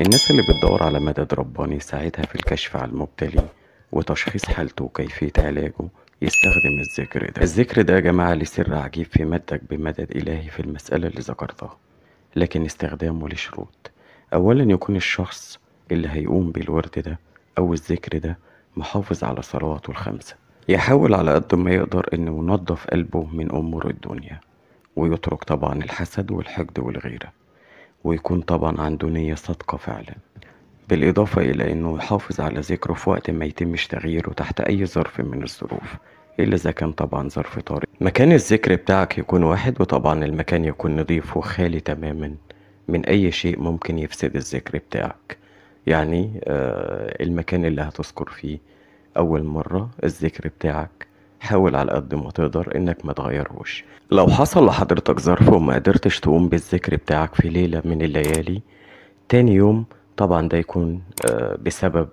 الناس اللي بتدور على مدد رباني يساعدها في الكشف عن المبتلي وتشخيص حالته وكيفية علاجه يستخدم الذكر ده الذكر ده يا جماعة لسر عجيب في مدك بمدد إلهي في المسألة اللي ذكرتها لكن استخدامه لشروط أولا يكون الشخص اللي هيقوم بالورد ده أو الذكر ده محافظ على صلواته الخمسة يحاول على قد ما يقدر إنه ينظف قلبه من أمور الدنيا ويترك طبعا الحسد والحقد والغيره ويكون طبعا عنده نية صادقة فعلا بالإضافة إلى أنه يحافظ على ذكره في وقت ما يتمش تغييره تحت أي ظرف من الظروف إلا إذا كان طبعا ظرف طارئ مكان الذكر بتاعك يكون واحد وطبعا المكان يكون نظيف وخالي تماما من أي شيء ممكن يفسد الذكر بتاعك يعني آه، المكان اللي هتذكر فيه أول مرة الذكر بتاعك حاول على قد ما تقدر انك ما تغيرهوش لو حصل لحضرتك ظرف وما قدرتش تقوم بالذكر بتاعك في ليلة من الليالي تاني يوم طبعا ده يكون آه، بسبب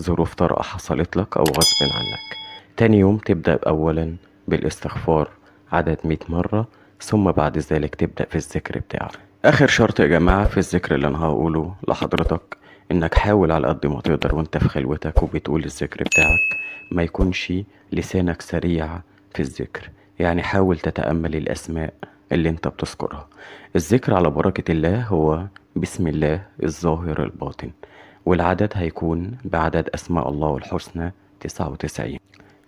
ظروف طارئة حصلت لك أو غصب عنك تاني يوم تبدأ أولا بالاستغفار عدد مئة مرة ثم بعد ذلك تبدأ في الذكر بتاعك آخر شرط يا جماعة في الذكر اللي أنا هقوله لحضرتك إنك حاول على قد ما تقدر وأنت في خلوتك وبتقول الذكر بتاعك ما يكونش لسانك سريع في الذكر يعني حاول تتأمل الأسماء اللي انت بتذكرها الذكر على بركة الله هو بسم الله الظاهر الباطن والعدد هيكون بعدد أسماء الله الحسنى 99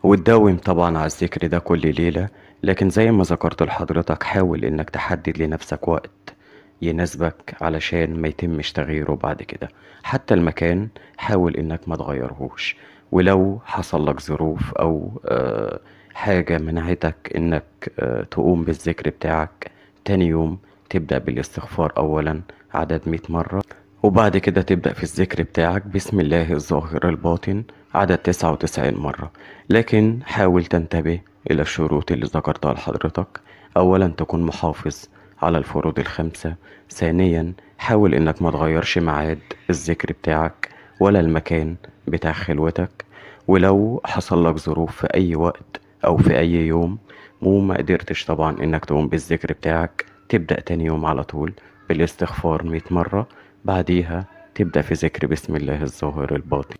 وتداوم طبعا على الذكر ده كل ليلة لكن زي ما ذكرت لحضرتك حاول انك تحدد لنفسك وقت يناسبك علشان ما يتمش تغييره بعد كده حتى المكان حاول انك ما تغيرهوش ولو حصل لك ظروف او آه، حاجة منعتك انك آه، تقوم بالذكر بتاعك تاني يوم تبدأ بالاستغفار اولا عدد مئة مرة وبعد كده تبدأ في الذكر بتاعك بسم الله الظاهر الباطن عدد تسعة وتسعين مرة لكن حاول تنتبه إلى الشروط اللي ذكرتها لحضرتك أولا تكون محافظ على الفروض الخمسة ثانيا حاول إنك ما تغيرش معاد الذكر بتاعك ولا المكان بتاع خلوتك ولو حصل لك ظروف في أي وقت أو في أي يوم وما قدرتش طبعا إنك تقوم بالذكر بتاعك تبدأ تاني يوم على طول بالاستغفار مية مرة بعديها تبدأ في ذكر بسم الله الظاهر الباطن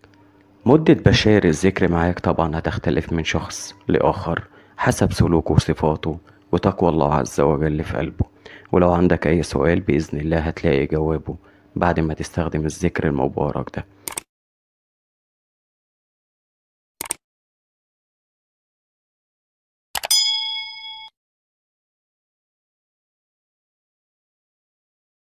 مدة بشار الذكر معاك طبعا هتختلف من شخص لآخر حسب سلوكه وصفاته وتقوى الله عز وجل في قلبه ولو عندك أي سؤال بإذن الله هتلاقي جوابه بعد ما تستخدم الذكر المبارك ده